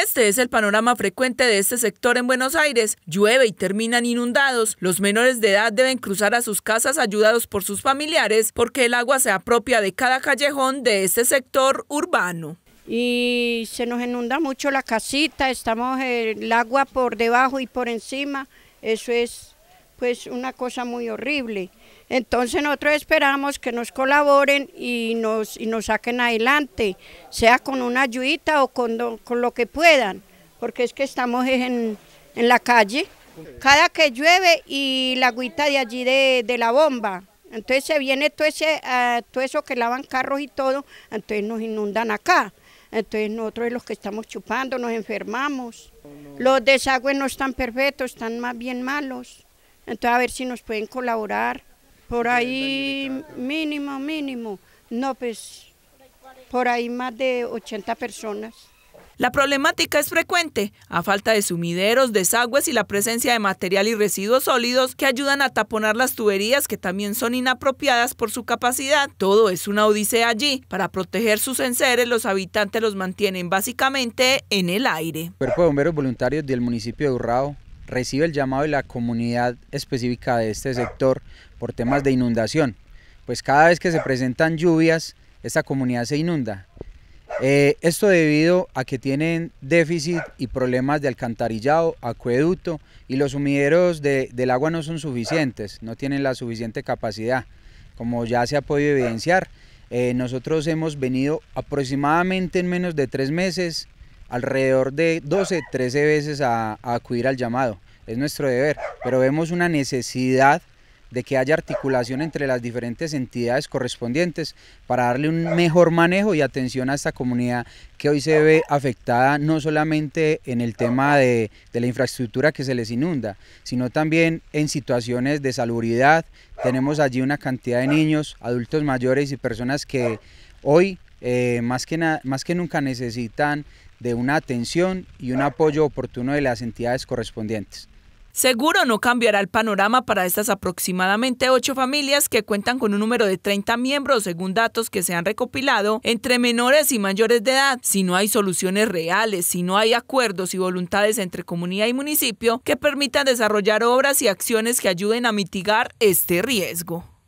Este es el panorama frecuente de este sector en Buenos Aires. Llueve y terminan inundados. Los menores de edad deben cruzar a sus casas ayudados por sus familiares porque el agua se apropia de cada callejón de este sector urbano y se nos inunda mucho la casita, estamos el agua por debajo y por encima, eso es es pues, una cosa muy horrible. Entonces nosotros esperamos que nos colaboren y nos, y nos saquen adelante, sea con una ayudita o con, con lo que puedan, porque es que estamos en, en, la calle. Cada que llueve y la agüita de allí de, la bomba, entonces se viene todo, ese, ah, todo eso que lavan carros y todo, entonces nos inundan acá. Entonces nosotros los que estamos chupando nos enfermamos. Los desagües no están perfectos, están más bien malos. Entonces a ver si nos pueden colaborar. Por ahí mínimo, mínimo. No, pues por ahí más de 80 personas. La problemática es frecuente, a falta de sumideros, desagües y la presencia de material y residuos sólidos que ayudan a taponar las tuberías que también son inapropiadas por su capacidad. Todo es una odisea allí. Para proteger sus enseres, los habitantes los mantienen básicamente en el aire. Cuerpo de Bomberos Voluntarios del municipio de Urrao recibe el llamado de la comunidad específica de este sector por temas de inundación. Pues cada vez que se presentan lluvias, esta comunidad se inunda. Eh, esto debido a que tienen déficit y problemas de alcantarillado, acueducto y los sumideros del agua no son suficientes, no tienen la suficiente capacidad. Como ya se ha podido evidenciar, eh, nosotros hemos venido aproximadamente en menos de tres meses alrededor de 12, 13 veces a, acudir al llamado. Es nuestro deber, pero vemos una necesidad de que haya articulación entre las diferentes entidades correspondientes para darle un mejor manejo y atención a esta comunidad que hoy se ve afectada no solamente en el tema de, la infraestructura que se les inunda, sino también en situaciones de salubridad. Tenemos allí una cantidad de niños, adultos mayores y personas que hoy eh, más, que más que nunca necesitan de una atención y un apoyo oportuno de las entidades correspondientes. Seguro no cambiará el panorama para estas aproximadamente ocho familias que cuentan con un número de 30 miembros según datos que se han recopilado entre menores y mayores de edad. Si no hay soluciones reales, si no hay acuerdos y voluntades entre comunidad y municipio que permitan desarrollar obras y acciones que ayuden a mitigar este riesgo.